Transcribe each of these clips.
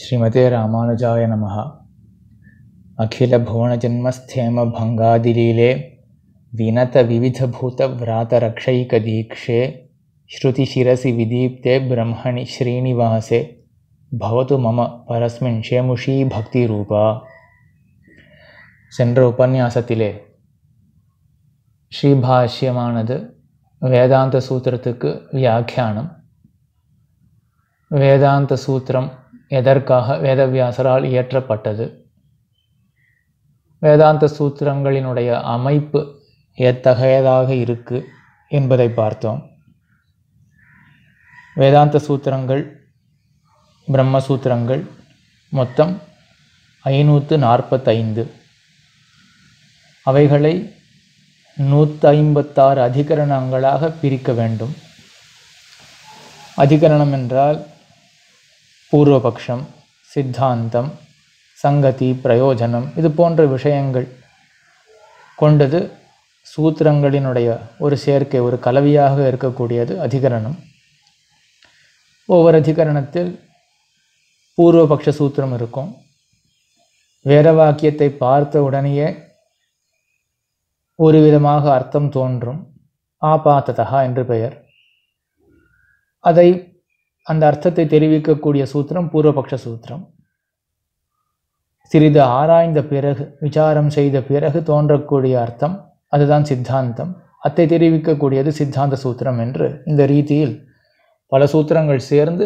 ஸ்ரீமதே ராமானுஜாய நம अखिलभुवनजन्मस्थेमभङ्गादिलीले विनतविविधभूतव्रातरक्षैकदीक्षे श्रुतिशिरसि विदीप्ते ब्रह्मणि श्रीनिवासे भवतु मम परस्मिन् ஷேமுஷி பக்தி ரூபா சென்ற உபன்யாசத்திலே ஸ்ரீபாஷ்யமானது வேதாந்த சூத்திரத்துக்கு வியாக்கியானம் வேதாந்த சூத்திரம் எதற்காக வேதவியாசரால் இயற்றப்பட்டது வேதாந்த சூத்திரங்களினுடைய அமைப்பு எத்தகையதாக இருக்கு என்பதை பார்த்தோம் வேதாந்த சூத்திரங்கள் பிரம்மசூத்திரங்கள் மொத்தம் ஐநூற்று நாற்பத்தைந்து அவைகளை நூற்றி ஐம்பத்தாறு அதிகரணங்களாக பிரிக்க வேண்டும் அதிகரணம் என்றால் பூர்வபக்ஷம் சித்தாந்தம் சங்கதி பிரயோஜனம் இது போன்ற விஷயங்கள் கொண்டது சூத்திரங்களினுடைய ஒரு சேர்க்கை ஒரு கலவையாக இருக்கக்கூடியது அதிகரணம் ஒவ்வொரு அதிகரணத்தில் பூர்வபக்ஷ சூத்திரம் இருக்கும் வேத வாக்கியத்தை பார்த்த உடனேயே ஒரு விதமாக அர்த்தம் தோன்றும் ஆபாத்ததா என்று பெயர் அதை அந்த அர்த்தத்தை தெரிவிக்கக்கூடிய சூத்திரம் பூர்வபக்ஷ சூத்திரம் சிறிது ஆராய்ந்த பிறகு விசாரம் செய்த பிறகு தோன்றக்கூடிய அர்த்தம் அதுதான் சித்தாந்தம் அத்தை தெரிவிக்கக்கூடியது சித்தாந்த சூத்திரம் என்று இந்த ரீதியில் பல சூத்திரங்கள் சேர்ந்து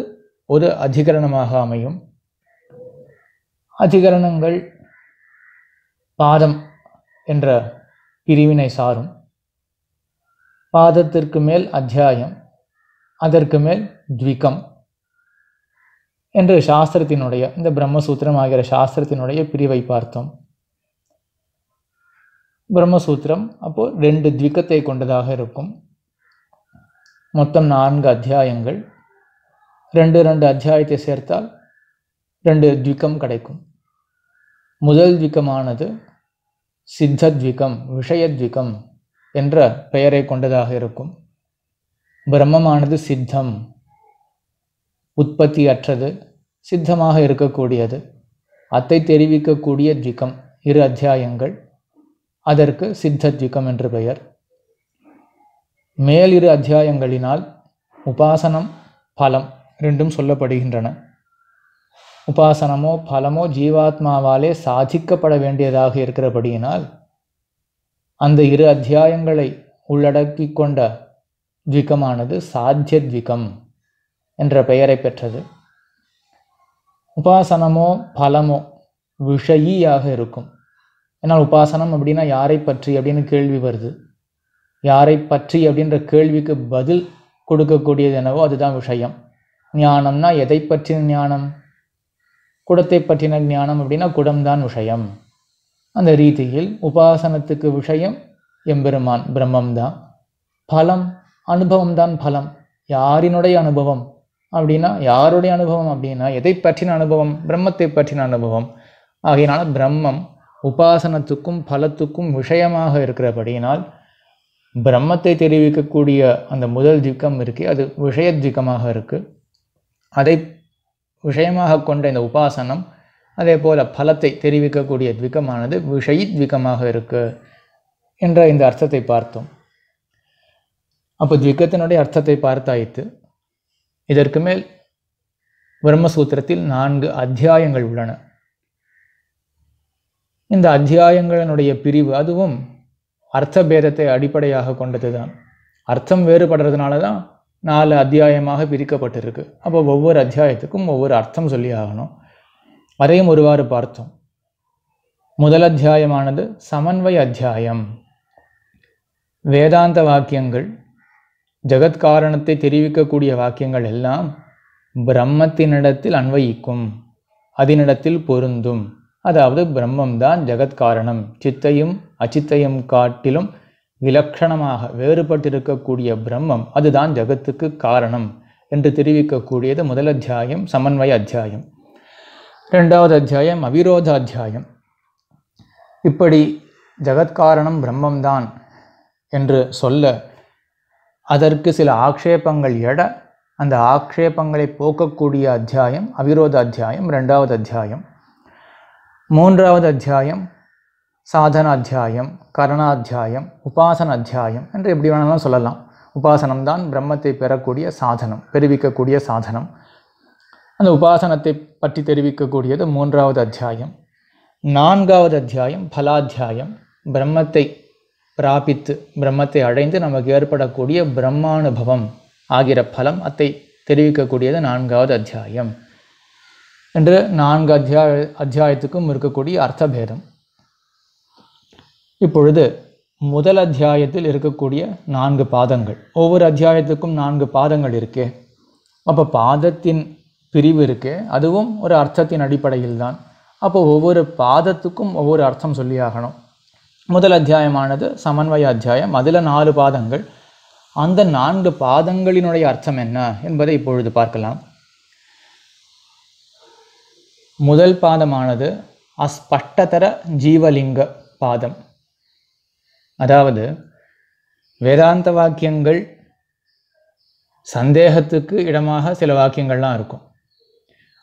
ஒரு அதிகரணமாக அமையும் அதிகரணங்கள் பாதம் என்ற பிரிவினை சாரும் பாதத்திற்கு மேல் அத்தியாயம் அதற்கு மேல் துவிகம் என்ற சாஸ்திரத்தினுடைய இந்த பிரம்மசூத்திரம் ஆகிற சாஸ்திரத்தினுடைய பிரிவை பார்த்தோம் பிரம்மசூத்திரம் அப்போது ரெண்டு துவிக்கத்தை கொண்டதாக இருக்கும் மொத்தம் நான்கு அத்தியாயங்கள் ரெண்டு ரெண்டு அத்தியாயத்தை சேர்த்தால் ரெண்டு துவிக்கம் கிடைக்கும் முதல் த்விகமானது சித்தத்விகம் விஷயத்விகம் என்ற பெயரை கொண்டதாக இருக்கும் பிரம்மமானது சித்தம் உற்பத்தி அற்றது சித்தமாக இருக்கக்கூடியது அத்தை தெரிவிக்கக்கூடிய துவிக்கம் இரு அத்தியாயங்கள் அதற்கு சித்த துவிக்கம் என்று பெயர் மேல் இரு அத்தியாயங்களினால் உபாசனம் பலம் ரெண்டும் சொல்லப்படுகின்றன உபாசனமோ பலமோ ஜீவாத்மாவாலே சாதிக்கப்பட வேண்டியதாக இருக்கிறபடியினால் அந்த இரு அத்தியாயங்களை உள்ளடக்கி கொண்ட துவிகமானது சாத்திய துவிகம் என்ற பெயரை பெற்றது உபாசனமோ பலமோ விஷயியாக இருக்கும் ஏன்னால் உபாசனம் அப்படின்னா யாரை பற்றி அப்படின்னு கேள்வி வருது யாரை பற்றி அப்படின்ற கேள்விக்கு பதில் கொடுக்கக்கூடியது என்னவோ அதுதான் விஷயம் ஞானம்னா எதை பற்றின ஞானம் குடத்தை பற்றின ஞானம் அப்படின்னா குடம்தான் விஷயம் அந்த ரீதியில் உபாசனத்துக்கு விஷயம் எம்பெருமான் பிரம்மம்தான் பலம் அனுபவம் தான் பலம் யாரினுடைய அனுபவம் அப்படின்னா யாருடைய அனுபவம் அப்படின்னா எதை பற்றின அனுபவம் பிரம்மத்தை பற்றின அனுபவம் ஆகையினால பிரம்மம் உபாசனத்துக்கும் பலத்துக்கும் விஷயமாக இருக்கிறபடியினால் பிரம்மத்தை தெரிவிக்கக்கூடிய அந்த முதல் திக்கம் இருக்கு அது திக்கமாக இருக்குது அதை விஷயமாக கொண்ட இந்த உபாசனம் அதே போல் பலத்தை தெரிவிக்கக்கூடிய துவிக்கமானது விஷயித்விக்கமாக இருக்குது என்ற இந்த அர்த்தத்தை பார்த்தோம் அப்போ த்விகத்தினுடைய அர்த்தத்தை பார்த்தாய்த்து இதற்கு மேல் பிரம்மசூத்திரத்தில் நான்கு அத்தியாயங்கள் உள்ளன இந்த அத்தியாயங்களினுடைய பிரிவு அதுவும் அர்த்த பேதத்தை அடிப்படையாக கொண்டது தான் அர்த்தம் வேறுபடுறதுனால தான் நாலு அத்தியாயமாக பிரிக்கப்பட்டிருக்கு அப்போ ஒவ்வொரு அத்தியாயத்துக்கும் ஒவ்வொரு அர்த்தம் சொல்லி ஆகணும் அதையும் ஒருவாறு பார்த்தோம் முதல் அத்தியாயமானது சமன்வய அத்தியாயம் வேதாந்த வாக்கியங்கள் ஜெகத் காரணத்தை தெரிவிக்கக்கூடிய வாக்கியங்கள் எல்லாம் பிரம்மத்தினிடத்தில் அன்வயிக்கும் அதனிடத்தில் பொருந்தும் அதாவது பிரம்மம்தான் ஜெகத்காரணம் சித்தையும் அச்சித்தையும் காட்டிலும் விலக்ஷணமாக வேறுபட்டிருக்கக்கூடிய பிரம்மம் அதுதான் ஜகத்துக்கு காரணம் என்று தெரிவிக்கக்கூடியது முதல் அத்தியாயம் சமன்வய அத்தியாயம் ரெண்டாவது அத்தியாயம் அவிரோத அத்தியாயம் இப்படி ஜகத்காரணம் பிரம்மம்தான் என்று சொல்ல அதற்கு சில ஆக்ஷேபங்கள் எட அந்த ஆக்ஷேபங்களை போக்கக்கூடிய அத்தியாயம் அவிரோத அத்தியாயம் ரெண்டாவது அத்தியாயம் மூன்றாவது அத்தியாயம் சாதன அத்தியாயம் கரணாத்தியாயம் உபாசன அத்தியாயம் என்று எப்படி வேணாலும் சொல்லலாம் உபாசனம் தான் பிரம்மத்தை பெறக்கூடிய சாதனம் பெருவிக்கக்கூடிய சாதனம் அந்த உபாசனத்தை பற்றி தெரிவிக்கக்கூடியது மூன்றாவது அத்தியாயம் நான்காவது அத்தியாயம் பலாத்தியாயம் பிரம்மத்தை பிராபித்து பிரம்மத்தை அடைந்து நமக்கு ஏற்படக்கூடிய பிரம்மானுபவம் ஆகிற பலம் அத்தை தெரிவிக்கக்கூடியது நான்காவது அத்தியாயம் என்று நான்கு அத்தியாய அத்தியாயத்துக்கும் இருக்கக்கூடிய அர்த்தபேதம் இப்பொழுது முதல் அத்தியாயத்தில் இருக்கக்கூடிய நான்கு பாதங்கள் ஒவ்வொரு அத்தியாயத்துக்கும் நான்கு பாதங்கள் இருக்கே அப்போ பாதத்தின் பிரிவு இருக்கே அதுவும் ஒரு அர்த்தத்தின் அடிப்படையில் தான் அப்போ ஒவ்வொரு பாதத்துக்கும் ஒவ்வொரு அர்த்தம் சொல்லியாகணும் முதல் அத்தியாயமானது சமன்வய அத்தியாயம் அதில் நாலு பாதங்கள் அந்த நான்கு பாதங்களினுடைய அர்த்தம் என்ன என்பதை இப்பொழுது பார்க்கலாம் முதல் பாதமானது அஸ்பட்டதர ஜீவலிங்க பாதம் அதாவது வேதாந்த வாக்கியங்கள் சந்தேகத்துக்கு இடமாக சில வாக்கியங்கள்லாம் இருக்கும்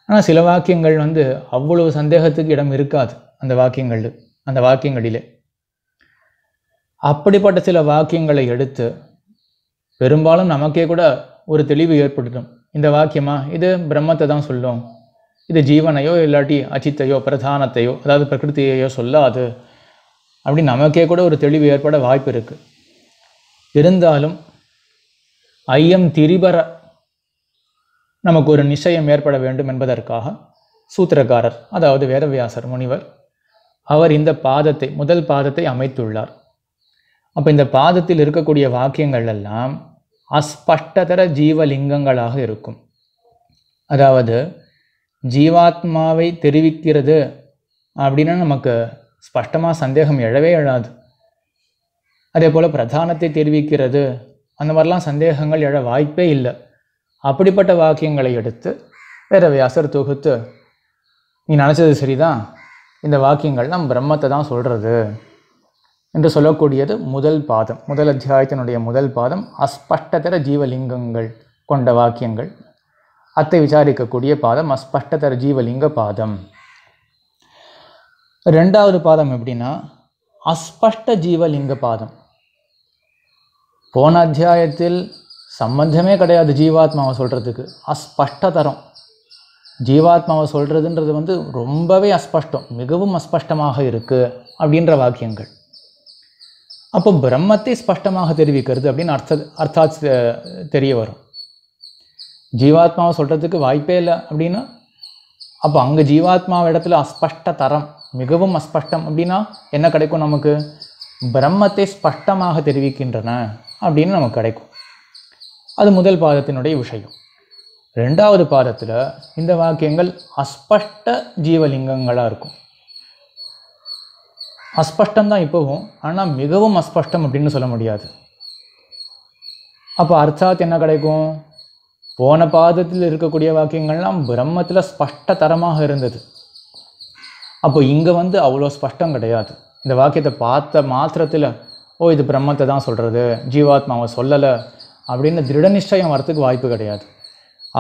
ஆனால் சில வாக்கியங்கள் வந்து அவ்வளவு சந்தேகத்துக்கு இடம் இருக்காது அந்த வாக்கியங்கள் அந்த வாக்கியங்களிலே அப்படிப்பட்ட சில வாக்கியங்களை எடுத்து பெரும்பாலும் நமக்கே கூட ஒரு தெளிவு ஏற்பட்டுடும் இந்த வாக்கியமா இது பிரம்மத்தை தான் சொல்லும் இது ஜீவனையோ இல்லாட்டி அச்சித்தையோ பிரதானத்தையோ அதாவது பிரகிருத்தியையோ சொல்லாது அப்படி நமக்கே கூட ஒரு தெளிவு ஏற்பட வாய்ப்பு இருக்குது இருந்தாலும் ஐயம் திரிபர நமக்கு ஒரு நிச்சயம் ஏற்பட வேண்டும் என்பதற்காக சூத்திரக்காரர் அதாவது வேதவியாசர் முனிவர் அவர் இந்த பாதத்தை முதல் பாதத்தை அமைத்துள்ளார் அப்போ இந்த பாதத்தில் இருக்கக்கூடிய வாக்கியங்கள் எல்லாம் அஸ்பஷ்டதர ஜீவலிங்கங்களாக இருக்கும் அதாவது ஜீவாத்மாவை தெரிவிக்கிறது அப்படின்னா நமக்கு ஸ்பஷ்டமாக சந்தேகம் எழவே எழாது அதே போல் பிரதானத்தை தெரிவிக்கிறது அந்த மாதிரிலாம் சந்தேகங்கள் எழ வாய்ப்பே இல்லை அப்படிப்பட்ட வாக்கியங்களை எடுத்து வேற வியாசர் தொகுத்து நீ நினச்சது சரிதான் இந்த வாக்கியங்கள் நம் பிரம்மத்தை தான் சொல்கிறது என்று சொல்லக்கூடியது முதல் பாதம் முதல் அத்தியாயத்தினுடைய முதல் பாதம் அஸ்பஷ்டதர ஜீவலிங்கங்கள் கொண்ட வாக்கியங்கள் அத்தை விசாரிக்கக்கூடிய பாதம் அஸ்பஷ்டதர ஜீவலிங்க பாதம் ரெண்டாவது பாதம் எப்படின்னா அஸ்பஷ்ட ஜீவலிங்க பாதம் போன அத்தியாயத்தில் சம்பந்தமே கிடையாது ஜீவாத்மாவை சொல்கிறதுக்கு அஸ்பஷ்டதரம் ஜீவாத்மாவை சொல்கிறதுன்றது வந்து ரொம்பவே அஸ்பஷ்டம் மிகவும் அஸ்பஷ்டமாக இருக்குது அப்படின்ற வாக்கியங்கள் அப்போ பிரம்மத்தை ஸ்பஷ்டமாக தெரிவிக்கிறது அப்படின்னு அர்த்த அர்த்தாத் தெரிய வரும் ஜீவாத்மாவை சொல்கிறதுக்கு வாய்ப்பே இல்லை அப்படின்னா அப்போ அங்கே ஜீவாத்மாவை இடத்துல அஸ்பஷ்ட தரம் மிகவும் அஸ்பஷ்டம் அப்படின்னா என்ன கிடைக்கும் நமக்கு பிரம்மத்தை ஸ்பஷ்டமாக தெரிவிக்கின்றன அப்படின்னு நமக்கு கிடைக்கும் அது முதல் பாதத்தினுடைய விஷயம் ரெண்டாவது பாதத்தில் இந்த வாக்கியங்கள் அஸ்பஷ்ட ஜீவலிங்கங்களாக இருக்கும் அஸ்பஷ்டம் தான் இப்போவும் ஆனால் மிகவும் அஸ்பஷ்டம் அப்படின்னு சொல்ல முடியாது அப்போ அர்த்தாத் என்ன கிடைக்கும் போன பாதத்தில் இருக்கக்கூடிய வாக்கியங்கள்லாம் பிரம்மத்தில் ஸ்பஷ்ட தரமாக இருந்தது அப்போ இங்கே வந்து அவ்வளோ ஸ்பஷ்டம் கிடையாது இந்த வாக்கியத்தை பார்த்த மாத்திரத்தில் ஓ இது பிரம்மத்தை தான் சொல்கிறது ஜீவாத்மாவை சொல்லலை அப்படின்னு திருட நிச்சயம் வரத்துக்கு வாய்ப்பு கிடையாது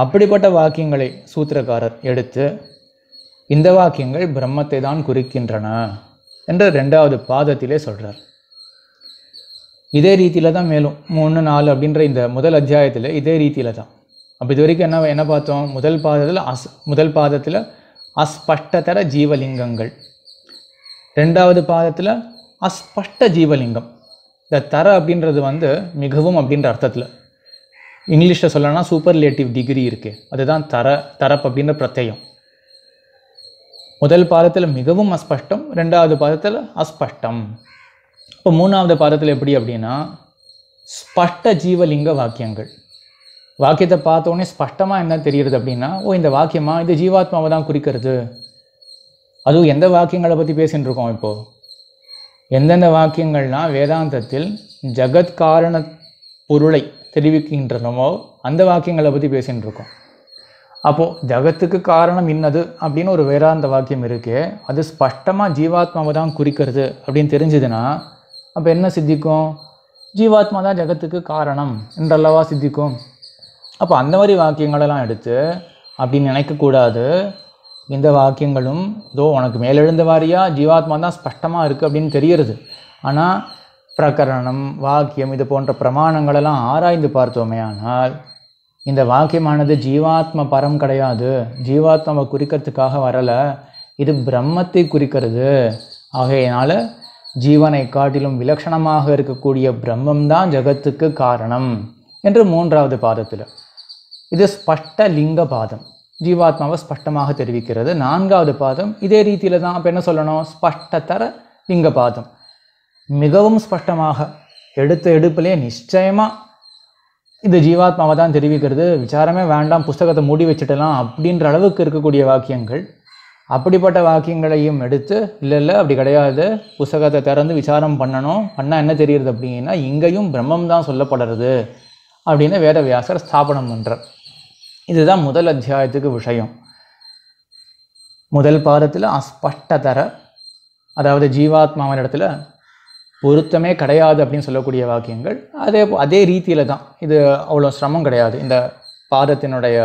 அப்படிப்பட்ட வாக்கியங்களை சூத்திரக்காரர் எடுத்து இந்த வாக்கியங்கள் பிரம்மத்தை தான் குறிக்கின்றன என்ற ரெண்டாவது பாதத்திலே சொல்கிறார் இதே ரீதியில் தான் மேலும் மூணு நாலு அப்படின்ற இந்த முதல் அத்தியாயத்தில் இதே ரீதியில் தான் அப்போ இது வரைக்கும் என்ன என்ன பார்த்தோம் முதல் பாதத்தில் அஸ் முதல் பாதத்தில் அஸ்பஷ்டதர ஜீவலிங்கங்கள் ரெண்டாவது பாதத்தில் அஸ்பஷ்ட ஜீவலிங்கம் இந்த தர அப்படின்றது வந்து மிகவும் அப்படின்ற அர்த்தத்தில் இங்கிலீஷில் சொல்லணும்னா சூப்பர்லேட்டிவ் டிகிரி இருக்குது அதுதான் தர தரப் அப்படின்ற பிரத்யம் முதல் பாதத்தில் மிகவும் அஸ்பஷ்டம் ரெண்டாவது பாதத்தில் அஸ்பஷ்டம் இப்போ மூணாவது பாதத்தில் எப்படி அப்படின்னா ஸ்பஷ்ட ஜீவலிங்க வாக்கியங்கள் வாக்கியத்தை பார்த்தோன்னே ஸ்பஷ்டமாக என்ன தெரிகிறது அப்படின்னா ஓ இந்த வாக்கியமாக இந்த ஜீவாத்மாவை தான் குறிக்கிறது அதுவும் எந்த வாக்கியங்களை பற்றி பேசின்னு இருக்கோம் இப்போது எந்தெந்த வாக்கியங்கள்னால் வேதாந்தத்தில் ஜகத்காரண பொருளை தெரிவிக்கின்றனவோ அந்த வாக்கியங்களை பற்றி பேசின்னு இருக்கோம் அப்போது ஜகத்துக்கு காரணம் இன்னது அப்படின்னு ஒரு வேறாந்த வாக்கியம் இருக்குது அது ஸ்பஷ்டமாக ஜீவாத்மாவை தான் குறிக்கிறது அப்படின்னு தெரிஞ்சதுன்னா அப்போ என்ன சித்திக்கும் ஜீவாத்மா தான் ஜகத்துக்கு காரணம் என்றல்லவா சித்திக்கும் அப்போ அந்த மாதிரி வாக்கியங்களெல்லாம் எடுத்து அப்படின்னு நினைக்கக்கூடாது இந்த வாக்கியங்களும் இதோ உனக்கு மேலெழுந்த வாரியாக ஜீவாத்மா தான் ஸ்பஷ்டமாக இருக்குது அப்படின்னு தெரிகிறது ஆனால் பிரகரணம் வாக்கியம் இது போன்ற பிரமாணங்களெல்லாம் ஆராய்ந்து பார்த்தோமே ஆனால் இந்த வாக்கியமானது ஜீவாத்ம பரம் கிடையாது ஜீவாத்மாவை குறிக்கிறதுக்காக வரலை இது பிரம்மத்தை குறிக்கிறது ஆகையினால் ஜீவனை காட்டிலும் விலட்சணமாக இருக்கக்கூடிய பிரம்மம்தான் ஜகத்துக்கு காரணம் என்று மூன்றாவது பாதத்தில் இது ஸ்பஷ்ட லிங்க பாதம் ஜீவாத்மாவை ஸ்பஷ்டமாக தெரிவிக்கிறது நான்காவது பாதம் இதே ரீதியில் தான் அப்போ என்ன சொல்லணும் ஸ்பஷ்டத்தர லிங்க பாதம் மிகவும் ஸ்பஷ்டமாக எடுத்த எடுப்பிலே நிச்சயமாக இது ஜீவாத்மாவை தான் தெரிவிக்கிறது விசாரமே வேண்டாம் புஸ்தகத்தை மூடி வச்சுட்டலாம் அப்படின்ற அளவுக்கு இருக்கக்கூடிய வாக்கியங்கள் அப்படிப்பட்ட வாக்கியங்களையும் எடுத்து இல்லை இல்லை அப்படி கிடையாது புஸ்தகத்தை திறந்து விசாரம் பண்ணணும் பண்ணால் என்ன தெரியுது அப்படின்னா இங்கேயும் பிரம்மம் தான் சொல்லப்படுறது அப்படின்னு வேதவியாசர் ஸ்தாபனம் பண்ணுற இதுதான் முதல் அத்தியாயத்துக்கு விஷயம் முதல் பாதத்தில் அஸ்பஷ்டதர அதாவது ஜீவாத்மாவின் இடத்துல பொருத்தமே கிடையாது அப்படின்னு சொல்லக்கூடிய வாக்கியங்கள் அதே அதே ரீதியில் தான் இது அவ்வளோ சிரமம் கிடையாது இந்த பாதத்தினுடைய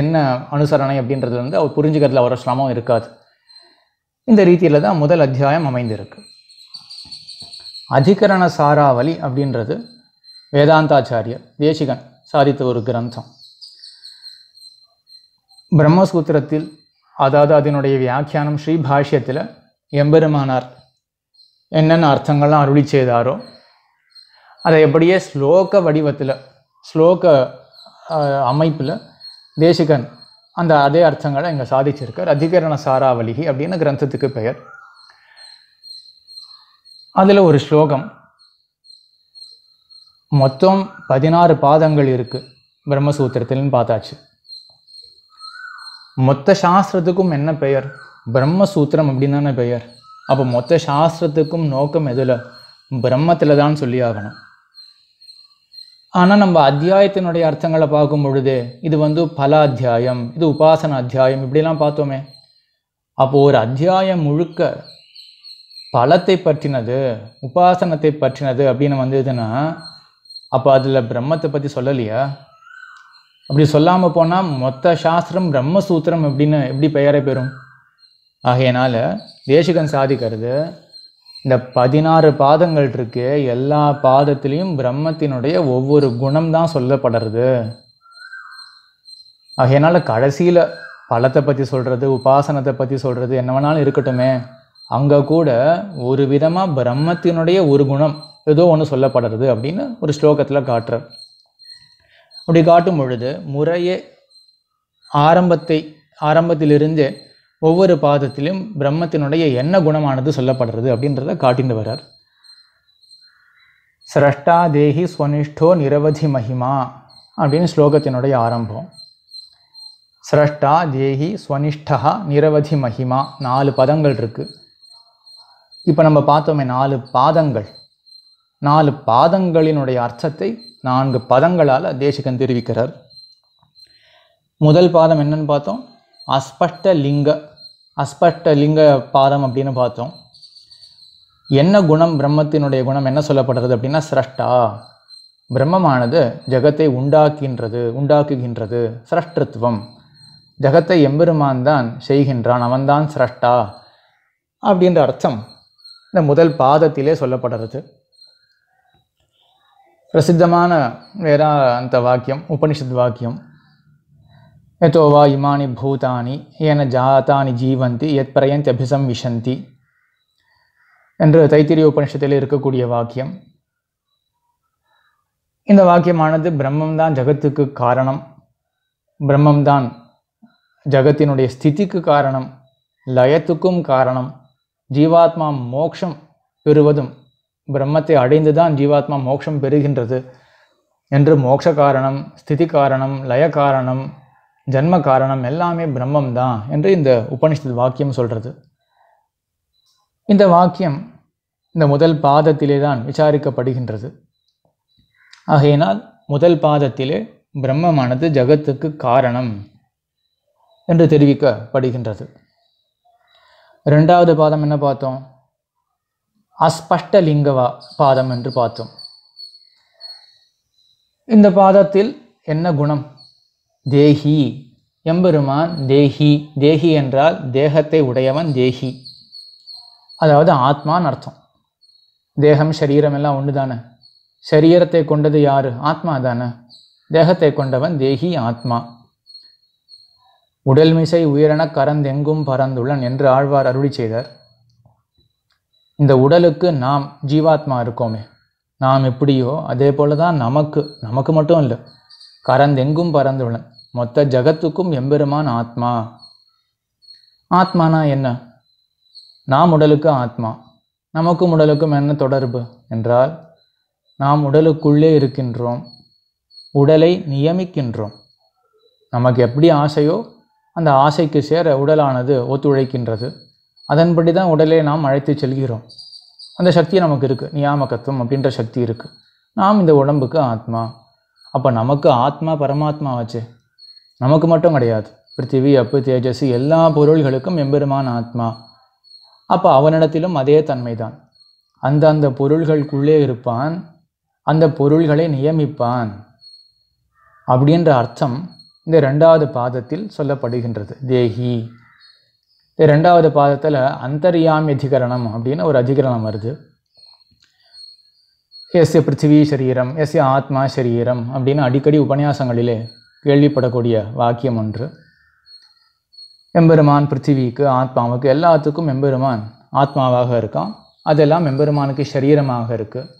என்ன அனுசரணை அப்படின்றது வந்து அவர் புரிஞ்சுக்கிறதுல அவரோட சிரமம் இருக்காது இந்த ரீதியில் தான் முதல் அத்தியாயம் அமைந்திருக்கு அதிகரண சாராவளி அப்படின்றது வேதாந்தாச்சாரியர் தேசிகன் சாதித்த ஒரு கிரந்தம் பிரம்மசூத்திரத்தில் அதாவது அதனுடைய வியாக்கியானம் ஸ்ரீபாஷ்யத்தில் எம்பெருமானார் என்னென்ன அர்த்தங்கள்லாம் அருளி செய்தாரோ அதை எப்படியே ஸ்லோக வடிவத்தில் ஸ்லோக அமைப்பில் தேசிகன் அந்த அதே அர்த்தங்களை இங்கே சாதிச்சிருக்கார் அதிகரண சாராவலிகி அப்படின்னு கிரந்தத்துக்கு பெயர் அதில் ஒரு ஸ்லோகம் மொத்தம் பதினாறு பாதங்கள் இருக்குது பிரம்மசூத்திரத்தில்னு பார்த்தாச்சு மொத்த சாஸ்திரத்துக்கும் என்ன பெயர் பிரம்மசூத்திரம் அப்படின்னு தானே பெயர் அப்போ மொத்த சாஸ்திரத்துக்கும் நோக்கம் எதில் பிரம்மத்தில் தான் சொல்லி ஆகணும் ஆனால் நம்ம அத்தியாயத்தினுடைய அர்த்தங்களை பார்க்கும் பொழுது இது வந்து பல அத்தியாயம் இது உபாசன அத்தியாயம் இப்படிலாம் பார்த்தோமே அப்போது ஒரு அத்தியாயம் முழுக்க பலத்தை பற்றினது உபாசனத்தை பற்றினது அப்படின்னு வந்ததுன்னா அப்போ அதில் பிரம்மத்தை பற்றி சொல்லலையா அப்படி சொல்லாமல் போனால் மொத்த சாஸ்திரம் பிரம்மசூத்திரம் அப்படின்னு எப்படி பெயரை பெறும் ஆகையினால் தேசிகன் சாதிக்கிறது இந்த பதினாறு பாதங்கள் இருக்கு எல்லா பாதத்திலையும் பிரம்மத்தினுடைய ஒவ்வொரு குணம் தான் சொல்லப்படுறது ஆகையினால கடைசியில் பழத்தை பற்றி சொல்கிறது உபாசனத்தை பற்றி சொல்கிறது என்ன வேணாலும் இருக்கட்டுமே அங்கே கூட ஒரு விதமாக பிரம்மத்தினுடைய ஒரு குணம் ஏதோ ஒன்று சொல்லப்படுறது அப்படின்னு ஒரு ஸ்லோகத்தில் காட்டுற அப்படி காட்டும் பொழுது முறையே ஆரம்பத்தை ஆரம்பத்திலிருந்தே ஒவ்வொரு பாதத்திலும் பிரம்மத்தினுடைய என்ன குணமானது சொல்லப்படுறது அப்படின்றத காட்டிட்டு வர்றார் சிரஷ்டா தேகி ஸ்வனிஷ்டோ நிரவதி மகிமா அப்படின்னு ஸ்லோகத்தினுடைய ஆரம்பம் சிரஷ்டா தேகி ஸ்வனிஷ்டா நிரவதி மகிமா நாலு பதங்கள் இருக்குது இப்போ நம்ம பார்த்தோமே நாலு பாதங்கள் நாலு பாதங்களினுடைய அர்த்தத்தை நான்கு பதங்களால் தேசிகன் தெரிவிக்கிறார் முதல் பாதம் என்னன்னு பார்த்தோம் அஸ்பஷ்ட லிங்க அஸ்பட்ட லிங்க பாதம் அப்படின்னு பார்த்தோம் என்ன குணம் பிரம்மத்தினுடைய குணம் என்ன சொல்லப்படுறது அப்படின்னா சிரஷ்டா பிரம்மமானது ஜகத்தை உண்டாக்கின்றது உண்டாக்குகின்றது சிரஷ்டத்துவம் ஜகத்தை எம்பெருமான் தான் செய்கின்றான் அவன்தான் சிரஷ்டா அப்படின்ற அர்த்தம் இந்த முதல் பாதத்திலே சொல்லப்படுறது பிரசித்தமான வேற அந்த வாக்கியம் உபனிஷத் வாக்கியம் यतो வா இமானி பூதானி ஏன ஜாதானி ஜீவந்தி எத் பிரயந்தி விஷந்தி என்று தைத்திரிய உபனிஷத்தில் இருக்கக்கூடிய வாக்கியம் இந்த வாக்கியமானது பிரம்மம்தான் ஜகத்துக்கு காரணம் பிரம்மம்தான் ஜகத்தினுடைய ஸ்திதிக்கு காரணம் லயத்துக்கும் காரணம் ஜீவாத்மா மோக்ஷம் பெறுவதும் பிரம்மத்தை அடைந்து தான் ஜீவாத்மா மோட்சம் பெறுகின்றது என்று மோட்ச காரணம் ஸ்திதி காரணம் லய காரணம் ஜென்ம காரணம் எல்லாமே பிரம்மம் தான் என்று இந்த உபனிஷத் வாக்கியம் சொல்கிறது இந்த வாக்கியம் இந்த முதல் பாதத்திலே தான் விசாரிக்கப்படுகின்றது ஆகையினால் முதல் பாதத்திலே பிரம்மமானது ஜகத்துக்கு காரணம் என்று தெரிவிக்கப்படுகின்றது ரெண்டாவது பாதம் என்ன பார்த்தோம் அஸ்பஷ்டலிங்கவா பாதம் என்று பார்த்தோம் இந்த பாதத்தில் என்ன குணம் தேஹி எம்பெருமான் தேஹி தேஹி என்றால் தேகத்தை உடையவன் தேஹி அதாவது ஆத்மான்னு அர்த்தம் தேகம் சரீரம் எல்லாம் ஒன்று தானே சரீரத்தை கொண்டது யார் ஆத்மா தானே தேகத்தை கொண்டவன் தேஹி ஆத்மா உடல் மிசை உயிரென கரந்தெங்கும் பறந்துள்ளன் என்று ஆழ்வார் அருளி செய்தார் இந்த உடலுக்கு நாம் ஜீவாத்மா இருக்கோமே நாம் எப்படியோ அதே போல தான் நமக்கு நமக்கு மட்டும் இல்லை கரந்தெங்கும் பறந்துள்ளன் மொத்த ஜகத்துக்கும் எம்பெருமான் ஆத்மா ஆத்மானா என்ன நாம் உடலுக்கு ஆத்மா நமக்கும் உடலுக்கும் என்ன தொடர்பு என்றால் நாம் உடலுக்குள்ளே இருக்கின்றோம் உடலை நியமிக்கின்றோம் நமக்கு எப்படி ஆசையோ அந்த ஆசைக்கு சேர உடலானது ஒத்துழைக்கின்றது அதன்படி தான் உடலை நாம் அழைத்து செல்கிறோம் அந்த சக்தி நமக்கு இருக்குது நியாமகத்துவம் அப்படின்ற சக்தி இருக்குது நாம் இந்த உடம்புக்கு ஆத்மா அப்போ நமக்கு ஆத்மா பரமாத்மா ஆச்சு நமக்கு மட்டும் கிடையாது பிருத்திவி அப்பு தேஜஸ் எல்லா பொருள்களுக்கும் எம்பெருமான் ஆத்மா அப்போ அவனிடத்திலும் அதே தன்மைதான் அந்த அந்த பொருள்களுக்குள்ளே இருப்பான் அந்த பொருள்களை நியமிப்பான் அப்படின்ற அர்த்தம் இந்த ரெண்டாவது பாதத்தில் சொல்லப்படுகின்றது தேஹி இந்த ரெண்டாவது பாதத்தில் அந்தரியாமி அதிகரணம் அப்படின்னு ஒரு அதிகரணம் வருது எஸ் பிருத்திவி சரீரம் எஸ் ஆத்மா சரீரம் அப்படின்னு அடிக்கடி உபன்யாசங்களிலே கேள்விப்படக்கூடிய வாக்கியம் ஒன்று எம்பெருமான் பிருத்திவிக்கு ஆத்மாவுக்கு எல்லாத்துக்கும் எம்பெருமான் ஆத்மாவாக இருக்கான் அதெல்லாம் எம்பெருமானுக்கு சரீரமாக இருக்குது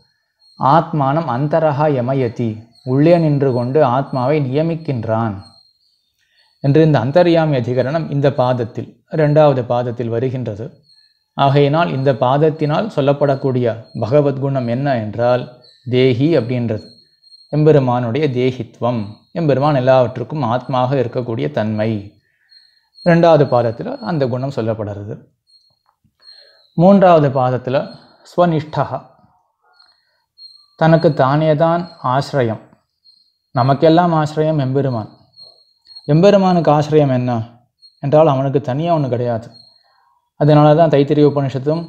ஆத்மானம் அந்தரகா எமயத்தி உள்ளே நின்று கொண்டு ஆத்மாவை நியமிக்கின்றான் என்று இந்த அந்தரியாமி அதிகரணம் இந்த பாதத்தில் ரெண்டாவது பாதத்தில் வருகின்றது ஆகையினால் இந்த பாதத்தினால் சொல்லப்படக்கூடிய பகவத்குணம் என்ன என்றால் தேஹி அப்படின்றது எம்பெருமானுடைய தேகித்துவம் எம்பெருமான் எல்லாவற்றுக்கும் ஆத்மாக இருக்கக்கூடிய தன்மை ரெண்டாவது பாதத்தில் அந்த குணம் சொல்லப்படுறது மூன்றாவது பாதத்தில் ஸ்வனிஷ்டகா தனக்கு தானே தான் ஆசிரியம் நமக்கெல்லாம் ஆசிரியம் எம்பெருமான் எம்பெருமானுக்கு ஆசிரியம் என்ன என்றால் அவனுக்கு தனியாக ஒன்று கிடையாது அதனால தான் தைத்திரிய உபனிஷத்தும்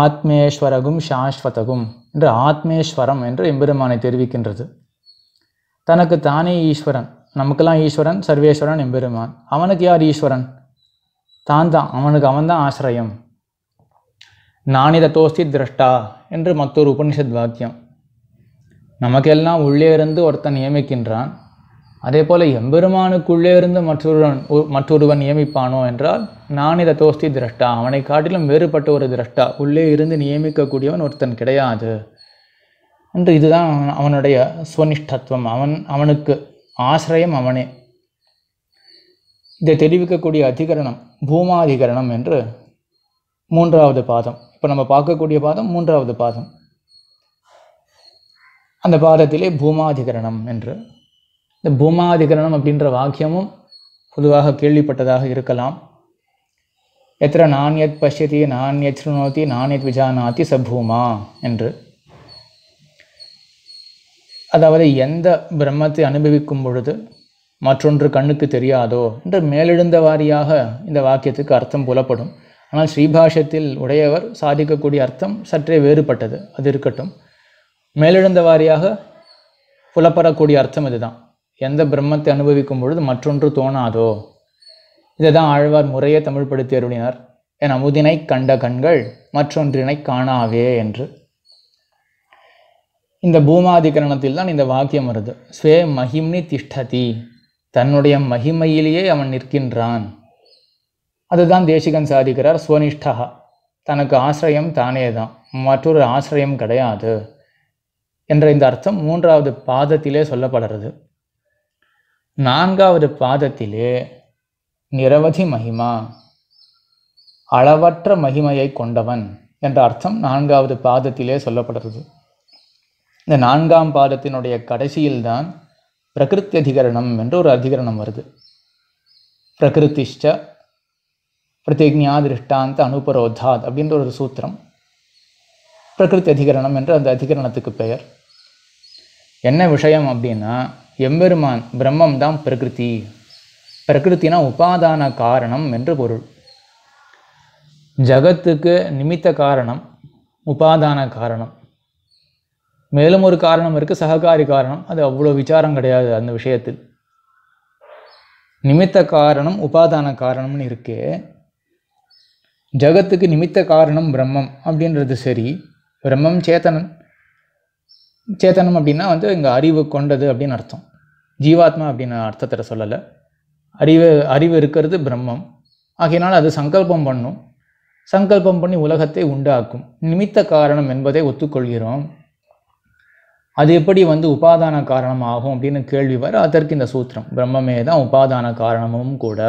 ஆத்மேஸ்வரகும் சாஸ்வதகும் என்று ஆத்மேஸ்வரம் என்று எம்பெருமானை தெரிவிக்கின்றது தனக்கு தானே ஈஸ்வரன் நமக்கெல்லாம் ஈஸ்வரன் சர்வேஸ்வரன் எம்பெருமான் அவனுக்கு யார் ஈஸ்வரன் தான் தான் அவனுக்கு அவன்தான் ஆசிரியம் நானித தோஸ்தி திரஷ்டா என்று மற்றொரு உபனிஷத் வாக்கியம் நமக்கெல்லாம் உள்ளே இருந்து ஒருத்தன் நியமிக்கின்றான் அதே போல் எம்பெருமானுக்குள்ளே இருந்து மற்றொருவன் மற்றொருவன் நியமிப்பானோ என்றால் நான் இதை தோஸ்தி திரஷ்டா அவனை காட்டிலும் வேறுபட்ட ஒரு திரஷ்டா உள்ளே இருந்து நியமிக்கக்கூடியவன் ஒருத்தன் கிடையாது என்று இதுதான் அவனுடைய சுவனிஷ்டத்துவம் அவன் அவனுக்கு ஆசிரியம் அவனே இதை தெரிவிக்கக்கூடிய அதிகரணம் பூமாதிகரணம் என்று மூன்றாவது பாதம் இப்போ நம்ம பார்க்கக்கூடிய பாதம் மூன்றாவது பாதம் அந்த பாதத்திலே பூமாதிகரணம் என்று இந்த பூமாதிகரணம் அப்படின்ற வாக்கியமும் பொதுவாக கேள்விப்பட்டதாக இருக்கலாம் எத்திர நான்யத் பசியதி நான்யத் ஸ்ருணோதி நான்யத் விஜானாதி சபூமா என்று அதாவது எந்த பிரம்மத்தை அனுபவிக்கும் பொழுது மற்றொன்று கண்ணுக்கு தெரியாதோ என்று மேலெழுந்த வாரியாக இந்த வாக்கியத்துக்கு அர்த்தம் புலப்படும் ஆனால் ஸ்ரீபாஷத்தில் உடையவர் சாதிக்கக்கூடிய அர்த்தம் சற்றே வேறுபட்டது அது இருக்கட்டும் மேலெழுந்த வாரியாக புலப்படக்கூடிய அர்த்தம் இதுதான் எந்த பிரம்மத்தை அனுபவிக்கும் பொழுது மற்றொன்று தோணாதோ இதை தான் ஆழ்வார் முறையே தமிழ் அருளினார் என் அமுதினை கண்ட கண்கள் மற்றொன்றினை காணாவே என்று இந்த பூமாதிகரணத்தில் தான் இந்த வாக்கியம் வருது ஸ்வே மகிம்னி திஷ்டதி தன்னுடைய மகிமையிலேயே அவன் நிற்கின்றான் அதுதான் தேசிகன் சாதிக்கிறார் ஸ்வனிஷ்டா தனக்கு ஆசிரியம் தானே தான் மற்றொரு ஆசிரியம் கிடையாது என்ற இந்த அர்த்தம் மூன்றாவது பாதத்திலே சொல்லப்படுறது நான்காவது பாதத்திலே நிரவதி மகிமா அளவற்ற மகிமையை கொண்டவன் என்ற அர்த்தம் நான்காவது பாதத்திலே சொல்லப்படுறது இந்த நான்காம் பாதத்தினுடைய கடைசியில்தான் பிரகிருத்தி அதிகரணம் என்று ஒரு அதிகரணம் வருது பிரகிருதிஷ்ட பிரதிஜா திருஷ்டாந்த அனுபரோதாத் அப்படின்ற ஒரு சூத்திரம் பிரகிருத்தி அதிகரணம் என்று அந்த அதிகரணத்துக்கு பெயர் என்ன விஷயம் அப்படின்னா எம்பெருமான் பிரம்மம் தான் பிரகிருதி பிரகிருத்தினா உபாதான காரணம் என்று பொருள் ஜகத்துக்கு நிமித்த காரணம் உபாதான காரணம் மேலும் ஒரு காரணம் இருக்குது சககாரி காரணம் அது அவ்வளோ விசாரம் கிடையாது அந்த விஷயத்தில் நிமித்த காரணம் உபாதான காரணம்னு இருக்கு ஜகத்துக்கு நிமித்த காரணம் பிரம்மம் அப்படின்றது சரி பிரம்மம் சேத்தனன் சேத்தனம் அப்படின்னா வந்து இங்கே அறிவு கொண்டது அப்படின்னு அர்த்தம் ஜீவாத்மா அப்படின்னு அர்த்தத்தில் சொல்லலை அறிவு அறிவு இருக்கிறது பிரம்மம் ஆகையினால் அது சங்கல்பம் பண்ணும் சங்கல்பம் பண்ணி உலகத்தை உண்டாக்கும் நிமித்த காரணம் என்பதை ஒத்துக்கொள்கிறோம் அது எப்படி வந்து உபாதான காரணம் ஆகும் அப்படின்னு கேள்வி வர அதற்கு இந்த சூத்திரம் பிரம்மமே தான் உபாதான காரணமும் கூட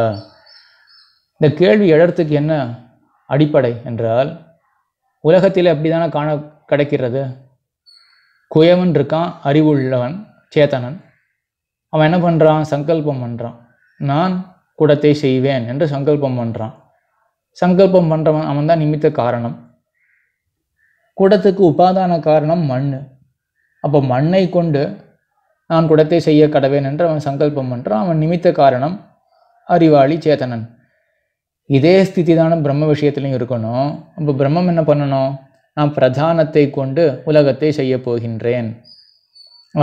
இந்த கேள்வி எழறதுக்கு என்ன அடிப்படை என்றால் உலகத்தில் எப்படி தானே காண கிடைக்கிறது குயவன் இருக்கான் அறிவுள்ளவன் சேத்தனன் அவன் என்ன பண்ணுறான் சங்கல்பம் பண்ணுறான் நான் குடத்தை செய்வேன் என்று சங்கல்பம் பண்ணுறான் சங்கல்பம் பண்ணுறவன் அவன் தான் நிமித்த காரணம் குடத்துக்கு உபாதான காரணம் மண் அப்போ மண்ணை கொண்டு நான் குடத்தை செய்ய கடவேன் என்று அவன் சங்கல்பம் பண்ணுறான் அவன் நிமித்த காரணம் அறிவாளி சேத்தனன் இதே ஸ்திதி தானே பிரம்ம விஷயத்துலையும் இருக்கணும் அப்போ பிரம்மம் என்ன பண்ணணும் நான் பிரதானத்தை கொண்டு உலகத்தை செய்ய போகின்றேன்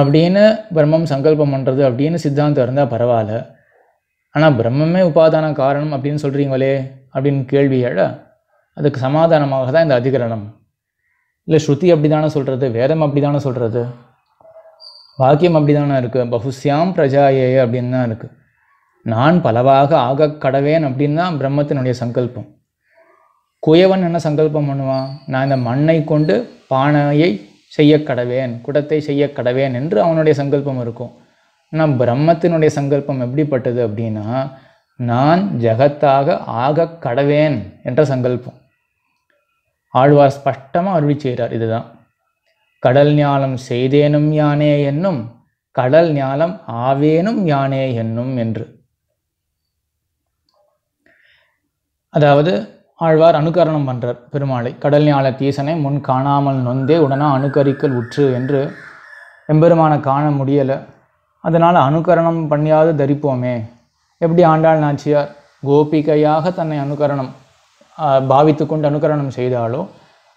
அப்படின்னு பிரம்மம் சங்கல்பம் பண்ணுறது அப்படின்னு சித்தாந்தம் இருந்தால் பரவாயில்ல ஆனால் பிரம்மமே உபாதான காரணம் அப்படின்னு சொல்கிறீங்களே அப்படின்னு கேள்வி எழ அதுக்கு சமாதானமாக தான் இந்த அதிகரணம் இல்லை ஸ்ருதி அப்படி தானே சொல்கிறது வேதம் அப்படி தானே சொல்கிறது வாக்கியம் அப்படி தானே இருக்குது பகுஸ்யாம் பிரஜாயே அப்படின்னு தான் இருக்குது நான் பலவாக ஆக கடவேன் அப்படின்னு தான் பிரம்மத்தினுடைய சங்கல்பம் குயவன் என்ன சங்கல்பம் பண்ணுவான் நான் இந்த மண்ணை கொண்டு பானையை செய்ய கடவேன் குடத்தை செய்ய கடவேன் என்று அவனுடைய சங்கல்பம் இருக்கும் ஆனால் பிரம்மத்தினுடைய சங்கல்பம் எப்படிப்பட்டது அப்படின்னா நான் ஜகத்தாக ஆக கடவேன் என்ற சங்கல்பம் ஆழ்வார் ஸ்பஷ்டமாக அருவி செய்கிறார் இதுதான் கடல் ஞானம் செய்தேனும் யானே என்னும் கடல் ஞானம் ஆவேனும் யானே என்னும் என்று அதாவது ஆழ்வார் அனுகரணம் பண்ணுறார் பெருமாளை கடல் ஞால தீசனை முன் காணாமல் நொந்தே உடனே அனுகரிக்கல் உற்று என்று எம்பெருமானை காண முடியலை அதனால் அனுகரணம் பண்ணியாவது தரிப்போமே எப்படி ஆண்டாள் நாச்சியார் கோபிகையாக தன்னை அனுகரணம் பாவித்து கொண்டு அனுகரணம் செய்தாலோ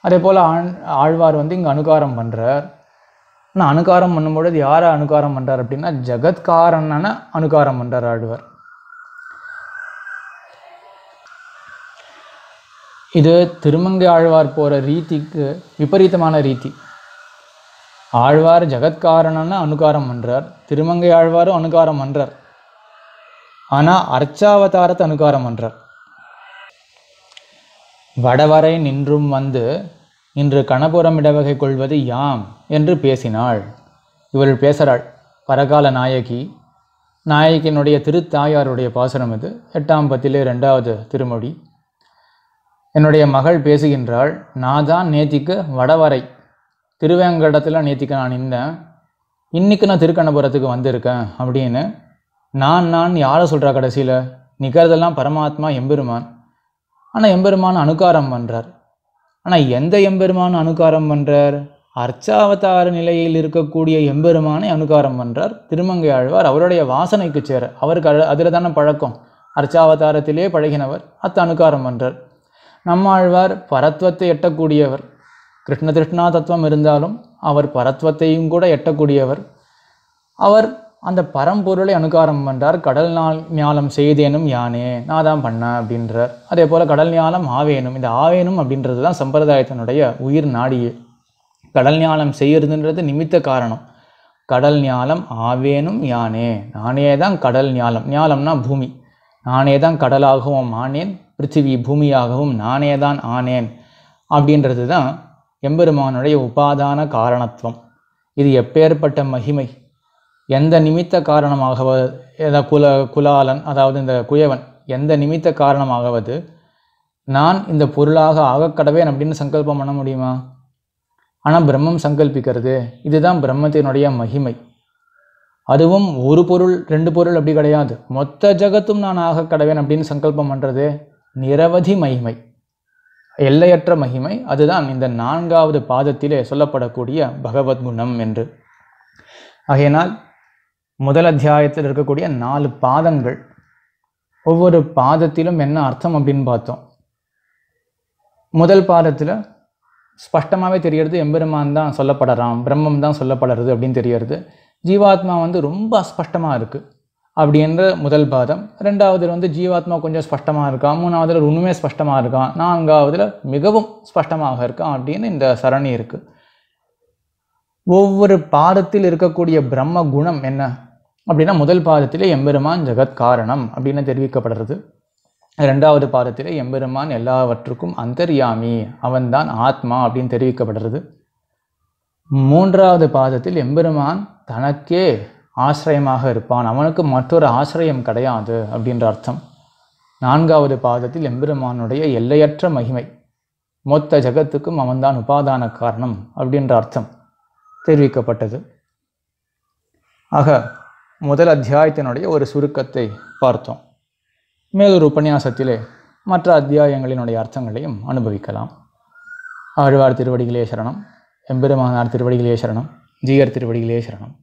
அதே போல் ஆண் ஆழ்வார் வந்து இங்கே அனுகாரம் பண்ணுறார் ஆனால் அனுகாரம் பண்ணும்பொழுது யாரை அனுகாரம் பண்ணுறார் அப்படின்னா ஜெகத்காரனான அனுகாரம் பண்ணுறார் ஆழ்வார் இது திருமங்கை ஆழ்வார் போகிற ரீதிக்கு விபரீதமான ரீதி ஆழ்வார் ஜகத்காரணன்னு அனுகாரம் பண்ணுறார் திருமங்கை ஆழ்வாரும் அனுகாரம் பண்ணுறார் ஆனால் அர்ச்சாவதாரத்தை அனுகாரம் பண்ணுறார் வடவரை நின்றும் வந்து இன்று கணபுரம் இடவகை கொள்வது யாம் என்று பேசினாள் இவள் பேசுகிறாள் பரகால நாயகி நாயகியினுடைய திருத்தாயாருடைய பாசனம் இது எட்டாம் பத்திலே ரெண்டாவது திருமொழி என்னுடைய மகள் பேசுகின்றாள் நான் தான் நேத்திக்கு வடவரை திருவேங்கடத்தில் நேத்திக்கு நான் இருந்தேன் இன்றைக்கு நான் திருக்கண்ணபுரத்துக்கு வந்திருக்கேன் அப்படின்னு நான் நான் யாரை சொல்கிறா கடைசியில் நிற்கிறதெல்லாம் பரமாத்மா எம்பெருமான் ஆனால் எம்பெருமான் அனுகாரம் பண்ணுறார் ஆனால் எந்த எம்பெருமான் அனுகாரம் பண்ணுறார் அர்ச்சாவதார நிலையில் இருக்கக்கூடிய எம்பெருமானை அனுகாரம் பண்ணுறார் திருமங்கை ஆழ்வார் அவருடைய வாசனைக்கு சேர அவருக்கு அதில் தானே பழக்கம் அர்ச்சாவதாரத்திலே பழகினவர் அத்த அனுகாரம் பண்ணுறார் நம்மாழ்வார் பரத்வத்தை எட்டக்கூடியவர் கிருஷ்ண திருஷ்ணா தத்துவம் இருந்தாலும் அவர் பரத்வத்தையும் கூட எட்டக்கூடியவர் அவர் அந்த பரம்பொருளை அனுகாரம் பண்ணுறார் கடல் நாள் ஞானம் செய்தேனும் யானே நான் தான் பண்ணேன் அப்படின்றார் அதே போல் கடல் ஞானம் ஆவேனும் இந்த ஆவேனும் அப்படின்றது தான் சம்பிரதாயத்தினுடைய உயிர் நாடியே கடல் ஞானம் செய்கிறதுன்றது நிமித்த காரணம் கடல் ஞானம் ஆவேனும் யானே நானே தான் கடல் ஞானம் ஞானம்னா பூமி நானே தான் கடலாகவும் ஆனேன் பிருத்திவி பூமியாகவும் நானே தான் ஆனேன் அப்படின்றது தான் எம்பெருமானுடைய உபாதான காரணத்துவம் இது எப்பேற்பட்ட மகிமை எந்த நிமித்த காரணமாகவது குல குலாலன் அதாவது இந்த குயவன் எந்த நிமித்த காரணமாகவது நான் இந்த பொருளாக ஆகக்கடவேன் அப்படின்னு சங்கல்பம் பண்ண முடியுமா ஆனால் பிரம்மம் சங்கல்பிக்கிறது இதுதான் பிரம்மத்தினுடைய மகிமை அதுவும் ஒரு பொருள் ரெண்டு பொருள் அப்படி கிடையாது மொத்த ஜகத்தும் நான் ஆக கடவேன் அப்படின்னு சங்கல்பம் பண்ணுறது நிரவதி மகிமை எல்லையற்ற மகிமை அதுதான் இந்த நான்காவது பாதத்திலே சொல்லப்படக்கூடிய பகவத் என்று ஆகையினால் முதல் அத்தியாயத்தில் இருக்கக்கூடிய நாலு பாதங்கள் ஒவ்வொரு பாதத்திலும் என்ன அர்த்தம் அப்படின்னு பார்த்தோம் முதல் பாதத்தில் ஸ்பஷ்டமாகவே தெரியறது எம்பெருமான் தான் சொல்லப்படுறான் பிரம்மம் தான் சொல்லப்படுறது அப்படின்னு தெரியறது ஜீவாத்மா வந்து ரொம்ப அஸ்பஷ்டமாக இருக்குது அப்படின்ற முதல் பாதம் ரெண்டாவதில் வந்து ஜீவாத்மா கொஞ்சம் ஸ்பஷ்டமாக இருக்கான் மூணாவதில் ஒன்றுமே ஸ்பஷ்டமாக இருக்கான் நான்காவதில் மிகவும் ஸ்பஷ்டமாக இருக்கான் அப்படின்னு இந்த சரணி இருக்குது ஒவ்வொரு பாதத்தில் இருக்கக்கூடிய பிரம்ம குணம் என்ன அப்படின்னா முதல் பாதத்திலே எம்பெருமான் ஜெகத் காரணம் அப்படின்னு தெரிவிக்கப்படுறது ரெண்டாவது பாதத்திலே எம்பெருமான் எல்லாவற்றுக்கும் அந்தர்யாமி அவன்தான் ஆத்மா அப்படின்னு தெரிவிக்கப்படுறது மூன்றாவது பாதத்தில் எம்பெருமான் தனக்கே ஆசிரியமாக இருப்பான் அவனுக்கு மற்றொரு ஆசிரியம் கிடையாது அப்படின்ற அர்த்தம் நான்காவது பாதத்தில் எம்பெருமானுடைய எல்லையற்ற மகிமை மொத்த ஜகத்துக்கும் அவன்தான் உபாதான காரணம் அப்படின்ற அர்த்தம் தெரிவிக்கப்பட்டது ஆக முதல் அத்தியாயத்தினுடைய ஒரு சுருக்கத்தை பார்த்தோம் மேலொரு உபன்யாசத்திலே மற்ற அத்தியாயங்களினுடைய அர்த்தங்களையும் அனுபவிக்கலாம் ஆழ்வார் திருவடிகளே சரணம் எம்பெருமானார் திருவடிகளே சரணம் ஜீயர் திருவடிகளே சரணம்